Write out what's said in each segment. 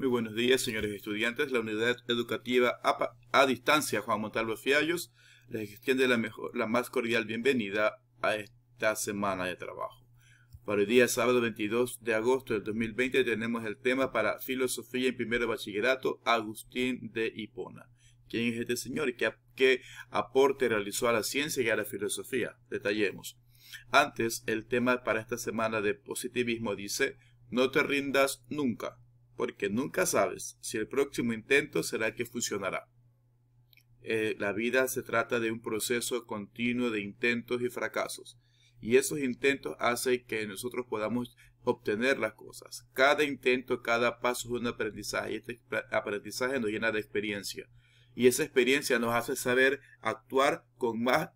Muy buenos días, señores estudiantes. La unidad educativa a distancia Juan Montalvo Fiallos les extiende la, mejor, la más cordial bienvenida a esta semana de trabajo. Para el día sábado 22 de agosto del 2020 tenemos el tema para Filosofía en Primero Bachillerato, Agustín de Hipona. ¿Quién es este señor y qué aporte realizó a la ciencia y a la filosofía? Detallemos. Antes, el tema para esta semana de positivismo dice, no te rindas nunca porque nunca sabes si el próximo intento será el que funcionará. Eh, la vida se trata de un proceso continuo de intentos y fracasos, y esos intentos hacen que nosotros podamos obtener las cosas. Cada intento, cada paso es un aprendizaje, y este aprendizaje nos llena de experiencia, y esa experiencia nos hace saber actuar con más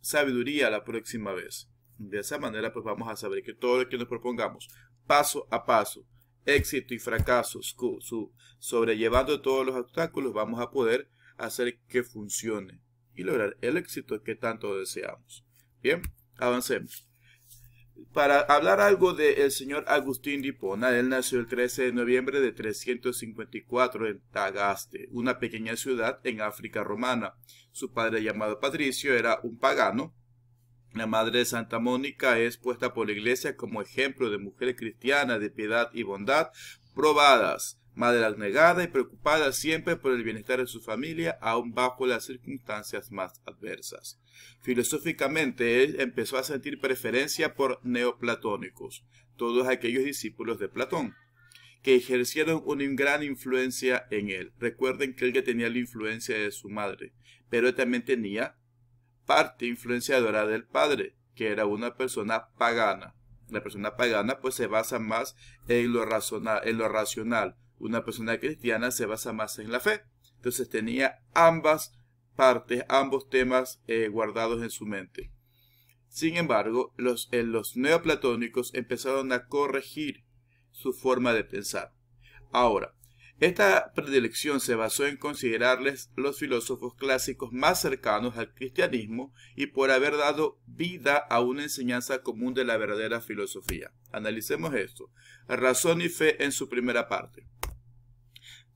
sabiduría la próxima vez. De esa manera, pues vamos a saber que todo lo que nos propongamos, paso a paso, éxito y fracasos, sobrellevando todos los obstáculos, vamos a poder hacer que funcione y lograr el éxito que tanto deseamos. Bien, avancemos. Para hablar algo del señor Agustín Dipona, él nació el 13 de noviembre de 354 en Tagaste, una pequeña ciudad en África romana. Su padre llamado Patricio era un pagano la Madre de Santa Mónica es puesta por la Iglesia como ejemplo de mujer cristiana de piedad y bondad probadas, madre negada y preocupada siempre por el bienestar de su familia, aun bajo las circunstancias más adversas. Filosóficamente, él empezó a sentir preferencia por neoplatónicos, todos aquellos discípulos de Platón que ejercieron una gran influencia en él. Recuerden que él ya tenía la influencia de su madre, pero él también tenía parte influenciadora del padre, que era una persona pagana. La persona pagana pues se basa más en lo, en lo racional. Una persona cristiana se basa más en la fe. Entonces tenía ambas partes, ambos temas eh, guardados en su mente. Sin embargo, eh, los neoplatónicos empezaron a corregir su forma de pensar. Ahora, esta predilección se basó en considerarles los filósofos clásicos más cercanos al cristianismo y por haber dado vida a una enseñanza común de la verdadera filosofía. Analicemos esto. Razón y fe en su primera parte.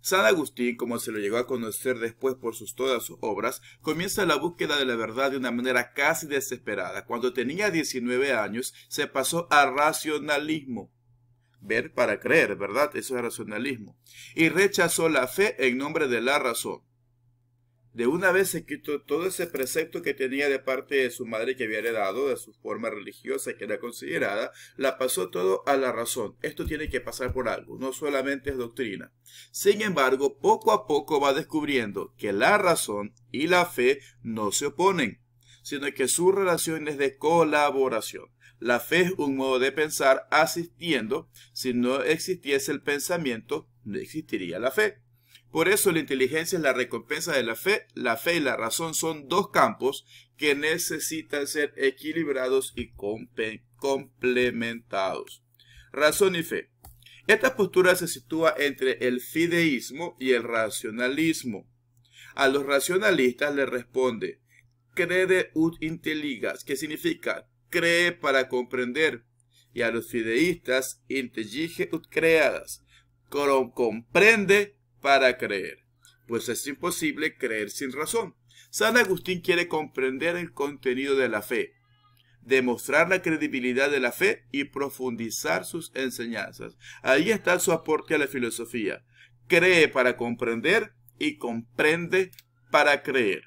San Agustín, como se lo llegó a conocer después por sus todas sus obras, comienza la búsqueda de la verdad de una manera casi desesperada. Cuando tenía 19 años, se pasó a racionalismo ver para creer, ¿verdad? Eso es racionalismo. Y rechazó la fe en nombre de la razón. De una vez se quitó todo ese precepto que tenía de parte de su madre que había heredado, de su forma religiosa que era considerada, la pasó todo a la razón. Esto tiene que pasar por algo, no solamente es doctrina. Sin embargo, poco a poco va descubriendo que la razón y la fe no se oponen, sino que su relación es de colaboración. La fe es un modo de pensar asistiendo. Si no existiese el pensamiento, no existiría la fe. Por eso la inteligencia es la recompensa de la fe. La fe y la razón son dos campos que necesitan ser equilibrados y complementados. Razón y fe. Esta postura se sitúa entre el fideísmo y el racionalismo. A los racionalistas les responde crede ut intelligas, que significa cree para comprender, y a los fideístas inteligentes ut creadas, comprende para creer, pues es imposible creer sin razón. San Agustín quiere comprender el contenido de la fe, demostrar la credibilidad de la fe y profundizar sus enseñanzas. Ahí está su aporte a la filosofía. Cree para comprender y comprende para creer.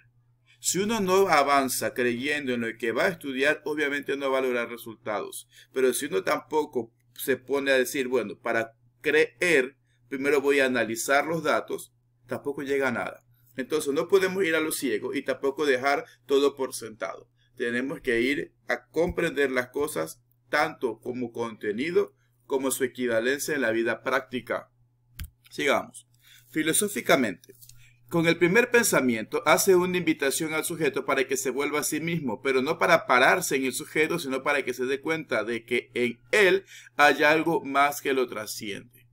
Si uno no avanza creyendo en lo que va a estudiar, obviamente no va a lograr resultados. Pero si uno tampoco se pone a decir, bueno, para creer, primero voy a analizar los datos, tampoco llega a nada. Entonces no podemos ir a lo ciego y tampoco dejar todo por sentado. Tenemos que ir a comprender las cosas tanto como contenido como su equivalencia en la vida práctica. Sigamos. Filosóficamente, con el primer pensamiento hace una invitación al sujeto para que se vuelva a sí mismo, pero no para pararse en el sujeto, sino para que se dé cuenta de que en él hay algo más que lo trasciende.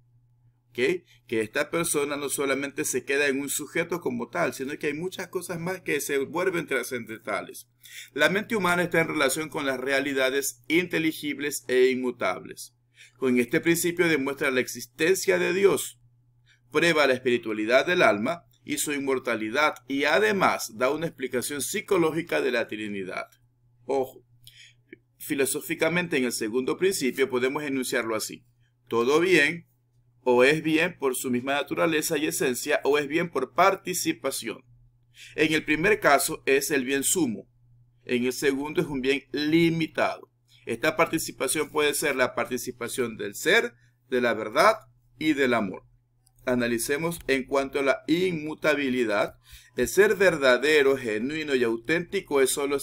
Que esta persona no solamente se queda en un sujeto como tal, sino que hay muchas cosas más que se vuelven trascendentales. La mente humana está en relación con las realidades inteligibles e inmutables. Con este principio demuestra la existencia de Dios, prueba la espiritualidad del alma, y su inmortalidad y además da una explicación psicológica de la Trinidad. Ojo, filosóficamente en el segundo principio podemos enunciarlo así. Todo bien o es bien por su misma naturaleza y esencia o es bien por participación. En el primer caso es el bien sumo, en el segundo es un bien limitado. Esta participación puede ser la participación del ser, de la verdad y del amor analicemos en cuanto a la inmutabilidad. El ser verdadero, genuino y auténtico es solo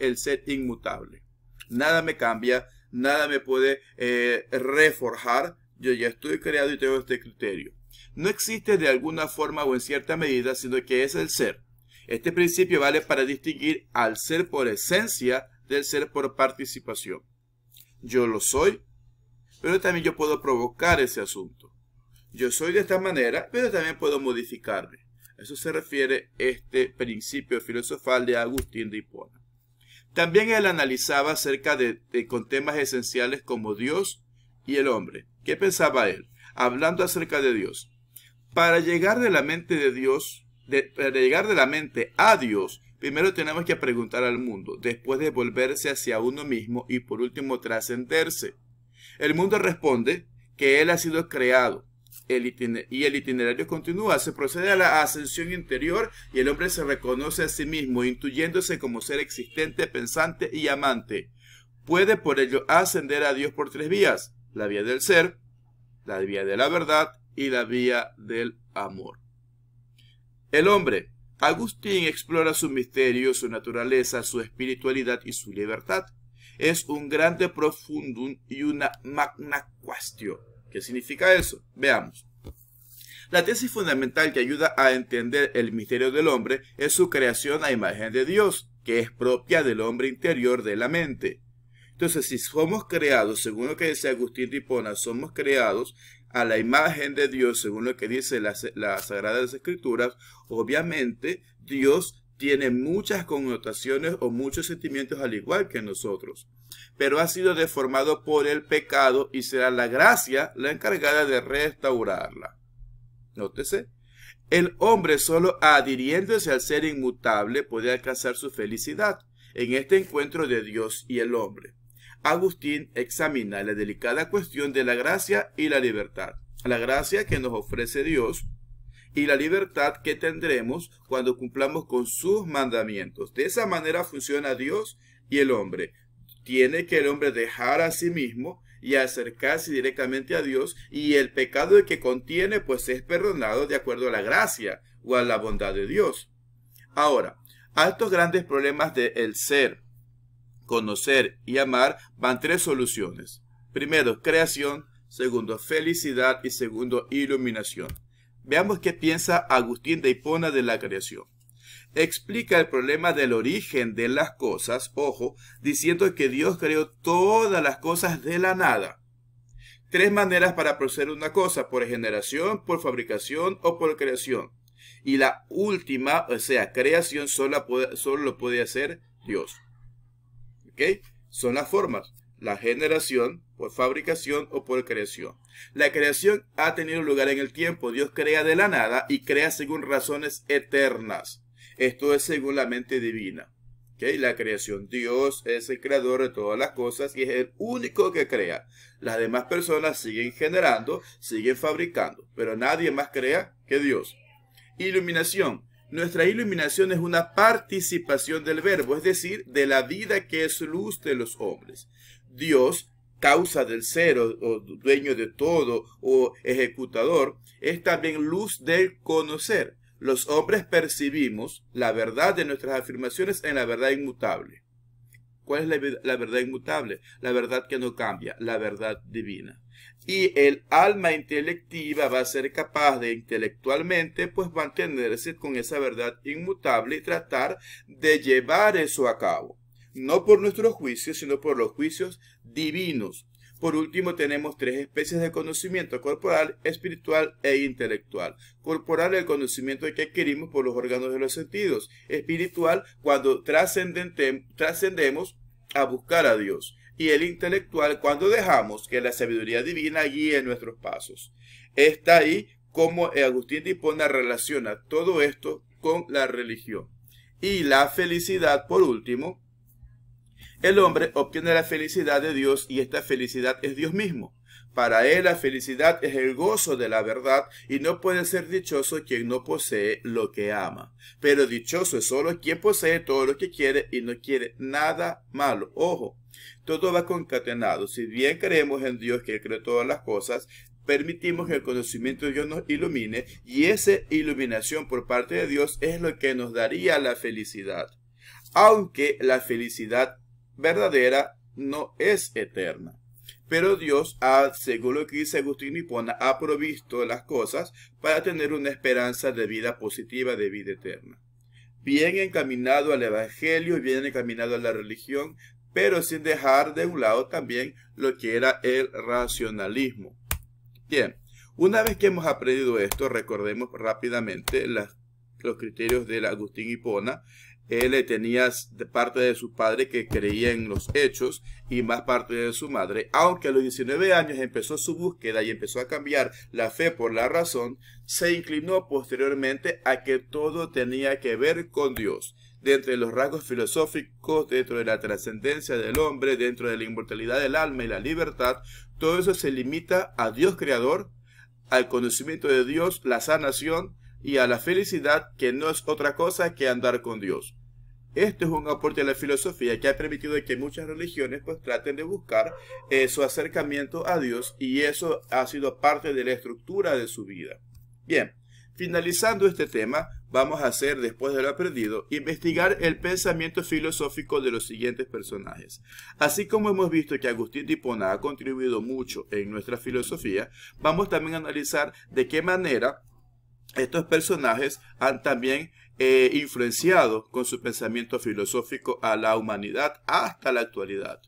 el ser inmutable. Nada me cambia, nada me puede eh, reforjar. Yo ya estoy creado y tengo este criterio. No existe de alguna forma o en cierta medida, sino que es el ser. Este principio vale para distinguir al ser por esencia del ser por participación. Yo lo soy, pero también yo puedo provocar ese asunto. Yo soy de esta manera, pero también puedo modificarme. eso se refiere este principio filosofal de Agustín de Hipona. También él analizaba acerca de, con temas esenciales como Dios y el hombre. ¿Qué pensaba él? Hablando acerca de Dios. Para llegar de la mente de Dios, para llegar de la mente a Dios, primero tenemos que preguntar al mundo, después de volverse hacia uno mismo y por último trascenderse. El mundo responde que él ha sido creado, el y el itinerario continúa. Se procede a la ascensión interior y el hombre se reconoce a sí mismo, intuyéndose como ser existente, pensante y amante. Puede por ello ascender a Dios por tres vías, la vía del ser, la vía de la verdad y la vía del amor. El hombre, Agustín, explora su misterio, su naturaleza, su espiritualidad y su libertad. Es un grande profundum y una magna cuestión ¿Qué significa eso? Veamos. La tesis fundamental que ayuda a entender el misterio del hombre es su creación a imagen de Dios, que es propia del hombre interior de la mente. Entonces, si somos creados, según lo que dice Agustín de somos creados a la imagen de Dios, según lo que dice las, las Sagradas Escrituras, obviamente Dios tiene muchas connotaciones o muchos sentimientos al igual que nosotros, pero ha sido deformado por el pecado y será la gracia la encargada de restaurarla. Nótese, el hombre solo adhiriéndose al ser inmutable puede alcanzar su felicidad en este encuentro de Dios y el hombre. Agustín examina la delicada cuestión de la gracia y la libertad. La gracia que nos ofrece Dios y la libertad que tendremos cuando cumplamos con sus mandamientos. De esa manera funciona Dios y el hombre. Tiene que el hombre dejar a sí mismo y acercarse directamente a Dios y el pecado que contiene pues es perdonado de acuerdo a la gracia o a la bondad de Dios. Ahora, a estos grandes problemas del el ser, conocer y amar van tres soluciones. Primero, creación, segundo, felicidad y segundo, iluminación. Veamos qué piensa Agustín de Hipona de la creación. Explica el problema del origen de las cosas, ojo, diciendo que Dios creó todas las cosas de la nada. Tres maneras para proceder una cosa, por generación, por fabricación o por creación. Y la última, o sea, creación, solo, solo lo puede hacer Dios. ¿Ok? Son las formas la generación por fabricación o por creación. La creación ha tenido lugar en el tiempo. Dios crea de la nada y crea según razones eternas. Esto es según la mente divina. La creación. Dios es el creador de todas las cosas y es el único que crea. Las demás personas siguen generando, siguen fabricando, pero nadie más crea que Dios. Iluminación. Nuestra iluminación es una participación del verbo, es decir, de la vida que es luz de los hombres. Dios, causa del ser o, dueño de todo o ejecutador, es también luz del conocer. Los hombres percibimos la verdad de nuestras afirmaciones en la verdad inmutable. ¿Cuál es la, verdad inmutable? La verdad que no cambia, la verdad divina. Y el alma intelectiva va a ser capaz de intelectualmente pues mantenerse con esa verdad inmutable y tratar de llevar eso a cabo no por nuestros juicios, sino por los juicios divinos. Por último, tenemos tres especies de conocimiento, corporal, espiritual e intelectual. Corporal, el conocimiento que adquirimos por los órganos de los sentidos. Espiritual, cuando trascendemos a buscar a Dios. Y el intelectual, cuando dejamos que la sabiduría divina guíe nuestros pasos. Está ahí como Agustín de relaciona todo esto con la religión. Y la felicidad, por último, el hombre obtiene la felicidad de Dios y esta felicidad es Dios mismo. Para él la felicidad es el gozo de la verdad y no puede ser dichoso quien no posee lo que ama. Pero dichoso es solo quien posee todo lo que quiere y no quiere nada malo. Ojo, todo va concatenado. Si bien creemos en Dios que cree todas las cosas, permitimos que el conocimiento de Dios nos ilumine y esa iluminación por parte de Dios es lo que nos daría la felicidad. Aunque la felicidad verdadera no es eterna. Pero Dios, ah, según lo que dice Agustín Hipona, ha provisto las cosas para tener una esperanza de vida positiva, de vida eterna. Bien encaminado al Evangelio, bien encaminado a la religión, pero sin dejar de un lado también lo que era el racionalismo. Bien, una vez que hemos aprendido esto, recordemos rápidamente los criterios del Agustín Hipona. Él eh, tenía de parte de su padre que creía en los hechos y más parte de su madre. Aunque a los 19 años empezó su búsqueda y empezó a cambiar la fe por la razón, se inclinó posteriormente a que todo tenía que ver con Dios dentro de los rasgos filosóficos, dentro de la trascendencia del hombre, dentro de la inmortalidad del alma y la libertad, todo eso se limita a Dios creador, al conocimiento de Dios, la sanación, y a la felicidad que no es otra cosa que andar con Dios. Esto es un aporte a la filosofía que ha permitido que muchas religiones pues traten de buscar eh, su acercamiento a Dios y eso ha sido parte de la estructura de su vida. Bien, finalizando este tema, vamos a hacer, después de lo aprendido, investigar el pensamiento filosófico de los siguientes personajes. Así como hemos visto que Agustín Tipona ha contribuido mucho en nuestra filosofía, vamos también a analizar de qué manera estos personajes han también eh, influenciado con su pensamiento filosófico a la humanidad hasta la actualidad.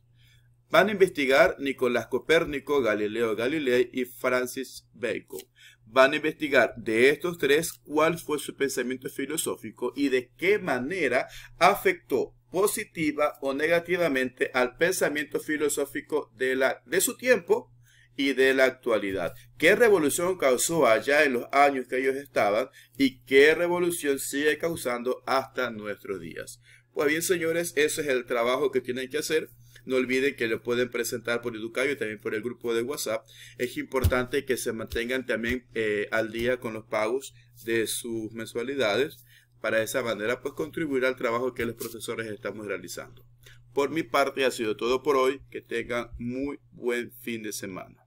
Van a investigar Nicolás Copérnico, Galileo Galilei y Francis Bacon. Van a investigar de estos tres cuál fue su pensamiento filosófico y de qué manera afectó positiva o negativamente al pensamiento filosófico de su tiempo y de la actualidad. ¿Qué revolución causó allá en los años que ellos estaban y qué revolución sigue causando hasta nuestros días? Pues bien, señores, eso es el trabajo que tienen que hacer. No olviden que lo pueden presentar por Educayo y también por el grupo de WhatsApp. Es importante que se mantengan también eh, al día con los pagos de sus mensualidades para de esa manera pues contribuir al trabajo que los profesores estamos realizando. Por mi parte ha sido todo por hoy. Que tengan muy buen fin de semana.